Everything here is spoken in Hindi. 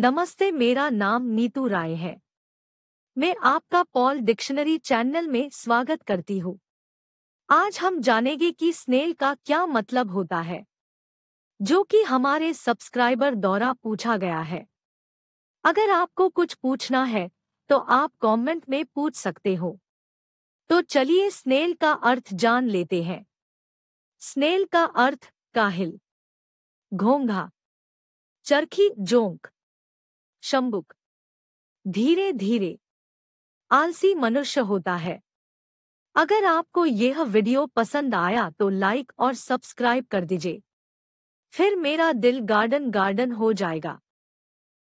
नमस्ते मेरा नाम नीतू राय है मैं आपका पॉल डिक्शनरी चैनल में स्वागत करती हूँ आज हम जानेंगे कि स्नेल का क्या मतलब होता है जो कि हमारे सब्सक्राइबर द्वारा पूछा गया है अगर आपको कुछ पूछना है तो आप कमेंट में पूछ सकते हो तो चलिए स्नेल का अर्थ जान लेते हैं स्नेल का अर्थ काहिल घोंघा चरखी जोंक शंबुक धीरे धीरे आलसी मनुष्य होता है अगर आपको यह वीडियो पसंद आया तो लाइक और सब्सक्राइब कर दीजिए फिर मेरा दिल गार्डन गार्डन हो जाएगा